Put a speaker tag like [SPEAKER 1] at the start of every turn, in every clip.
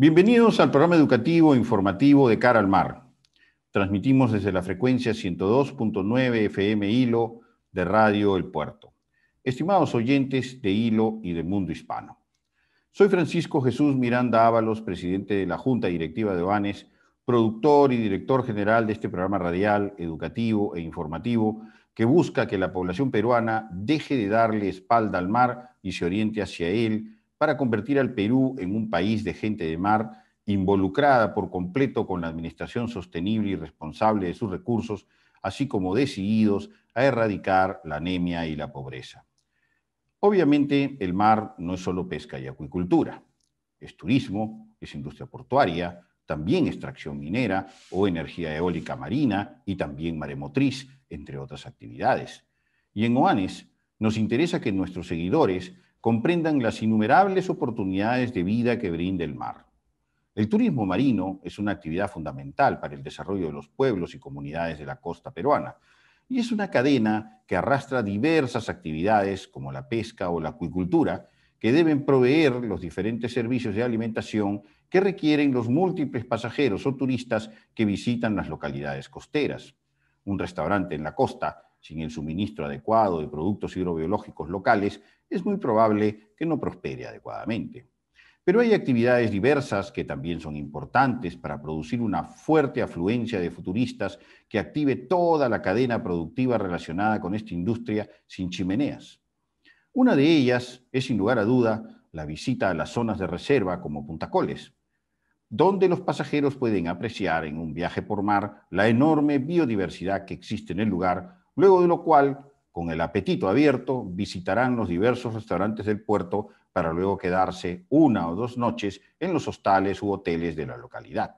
[SPEAKER 1] Bienvenidos al programa educativo e informativo de Cara al Mar. Transmitimos desde la frecuencia 102.9 FM Hilo de Radio El Puerto. Estimados oyentes de Hilo y del mundo hispano. Soy Francisco Jesús Miranda Ábalos, presidente de la Junta Directiva de OANES, productor y director general de este programa radial, educativo e informativo que busca que la población peruana deje de darle espalda al mar y se oriente hacia él para convertir al Perú en un país de gente de mar involucrada por completo con la administración sostenible y responsable de sus recursos, así como decididos a erradicar la anemia y la pobreza. Obviamente el mar no es solo pesca y acuicultura, es turismo, es industria portuaria, también extracción minera o energía eólica marina y también maremotriz, entre otras actividades. Y en OANES nos interesa que nuestros seguidores comprendan las innumerables oportunidades de vida que brinda el mar. El turismo marino es una actividad fundamental para el desarrollo de los pueblos y comunidades de la costa peruana y es una cadena que arrastra diversas actividades como la pesca o la acuicultura que deben proveer los diferentes servicios de alimentación que requieren los múltiples pasajeros o turistas que visitan las localidades costeras. Un restaurante en la costa sin el suministro adecuado de productos hidrobiológicos locales, es muy probable que no prospere adecuadamente. Pero hay actividades diversas que también son importantes para producir una fuerte afluencia de futuristas que active toda la cadena productiva relacionada con esta industria sin chimeneas. Una de ellas es sin lugar a duda la visita a las zonas de reserva como Punta Coles, donde los pasajeros pueden apreciar en un viaje por mar la enorme biodiversidad que existe en el lugar luego de lo cual, con el apetito abierto, visitarán los diversos restaurantes del puerto para luego quedarse una o dos noches en los hostales u hoteles de la localidad.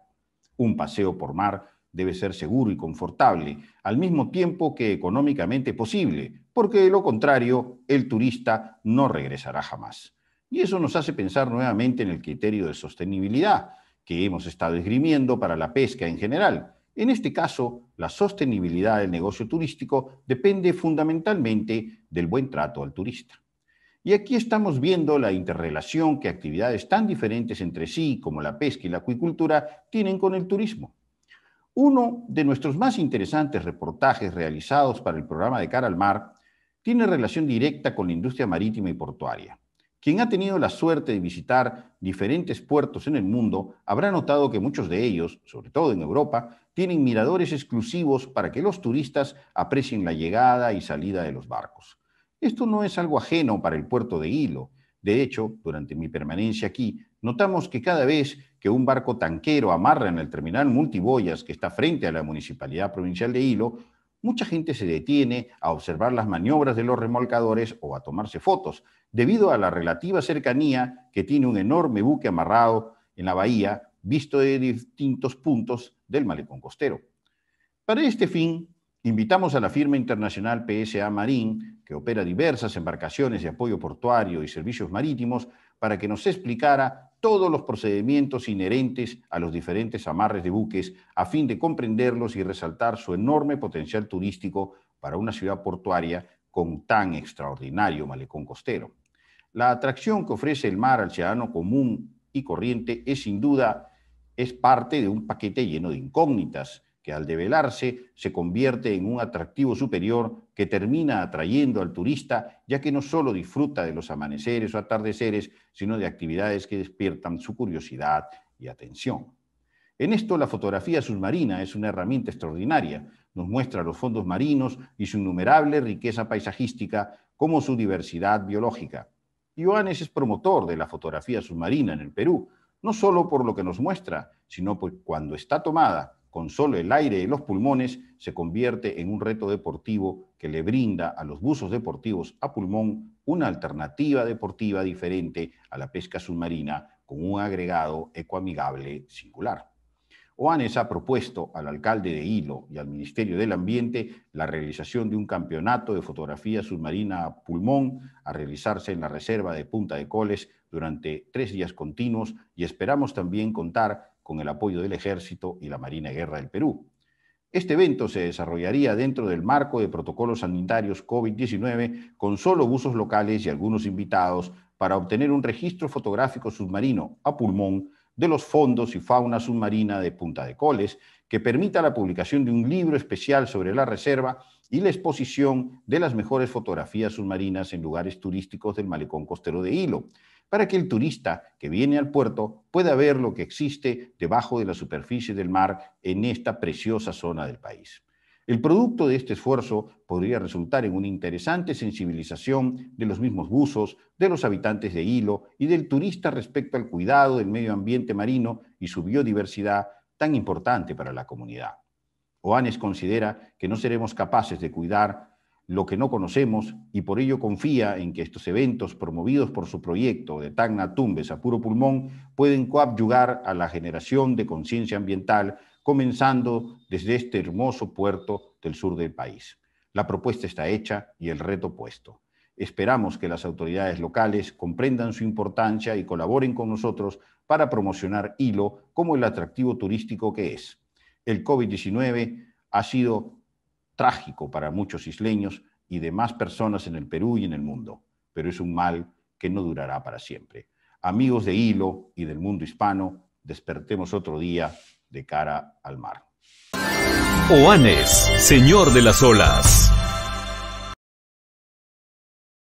[SPEAKER 1] Un paseo por mar debe ser seguro y confortable, al mismo tiempo que económicamente posible, porque de lo contrario, el turista no regresará jamás. Y eso nos hace pensar nuevamente en el criterio de sostenibilidad que hemos estado esgrimiendo para la pesca en general, en este caso, la sostenibilidad del negocio turístico depende fundamentalmente del buen trato al turista. Y aquí estamos viendo la interrelación que actividades tan diferentes entre sí como la pesca y la acuicultura tienen con el turismo. Uno de nuestros más interesantes reportajes realizados para el programa de Cara al Mar tiene relación directa con la industria marítima y portuaria. Quien ha tenido la suerte de visitar diferentes puertos en el mundo habrá notado que muchos de ellos, sobre todo en Europa, tienen miradores exclusivos para que los turistas aprecien la llegada y salida de los barcos. Esto no es algo ajeno para el puerto de Hilo. De hecho, durante mi permanencia aquí, notamos que cada vez que un barco tanquero amarra en el terminal multiboyas que está frente a la Municipalidad Provincial de Hilo, mucha gente se detiene a observar las maniobras de los remolcadores o a tomarse fotos, debido a la relativa cercanía que tiene un enorme buque amarrado en la bahía, visto de distintos puntos del malecón costero. Para este fin, invitamos a la firma internacional PSA Marín, que opera diversas embarcaciones de apoyo portuario y servicios marítimos, para que nos explicara todos los procedimientos inherentes a los diferentes amarres de buques a fin de comprenderlos y resaltar su enorme potencial turístico para una ciudad portuaria con tan extraordinario malecón costero. La atracción que ofrece el mar al ciudadano común y corriente es sin duda es parte de un paquete lleno de incógnitas al develarse se convierte en un atractivo superior que termina atrayendo al turista, ya que no solo disfruta de los amaneceres o atardeceres, sino de actividades que despiertan su curiosidad y atención. En esto la fotografía submarina es una herramienta extraordinaria, nos muestra los fondos marinos y su innumerable riqueza paisajística como su diversidad biológica. Ioanes es promotor de la fotografía submarina en el Perú, no solo por lo que nos muestra, sino por cuando está tomada con solo el aire y los pulmones se convierte en un reto deportivo que le brinda a los buzos deportivos a pulmón una alternativa deportiva diferente a la pesca submarina con un agregado ecoamigable singular. OANES ha propuesto al alcalde de Hilo y al Ministerio del Ambiente la realización de un campeonato de fotografía submarina a pulmón a realizarse en la reserva de Punta de Coles durante tres días continuos y esperamos también contar con el apoyo del Ejército y la Marina de Guerra del Perú. Este evento se desarrollaría dentro del marco de protocolos sanitarios COVID-19 con solo buzos locales y algunos invitados para obtener un registro fotográfico submarino a pulmón de los fondos y fauna submarina de Punta de Coles, que permita la publicación de un libro especial sobre la reserva y la exposición de las mejores fotografías submarinas en lugares turísticos del malecón costero de Hilo, para que el turista que viene al puerto pueda ver lo que existe debajo de la superficie del mar en esta preciosa zona del país. El producto de este esfuerzo podría resultar en una interesante sensibilización de los mismos buzos, de los habitantes de Hilo y del turista respecto al cuidado del medio ambiente marino y su biodiversidad tan importante para la comunidad. Oanes considera que no seremos capaces de cuidar lo que no conocemos y por ello confía en que estos eventos promovidos por su proyecto de Tacna Tumbes a puro pulmón pueden coadyugar a la generación de conciencia ambiental, comenzando desde este hermoso puerto del sur del país. La propuesta está hecha y el reto puesto. Esperamos que las autoridades locales comprendan su importancia y colaboren con nosotros para promocionar Hilo como el atractivo turístico que es. El COVID-19 ha sido trágico para muchos isleños y demás personas en el Perú y en el mundo, pero es un mal que no durará para siempre. Amigos de Hilo y del mundo hispano, despertemos otro día de cara al mar. Oanes, señor de las olas.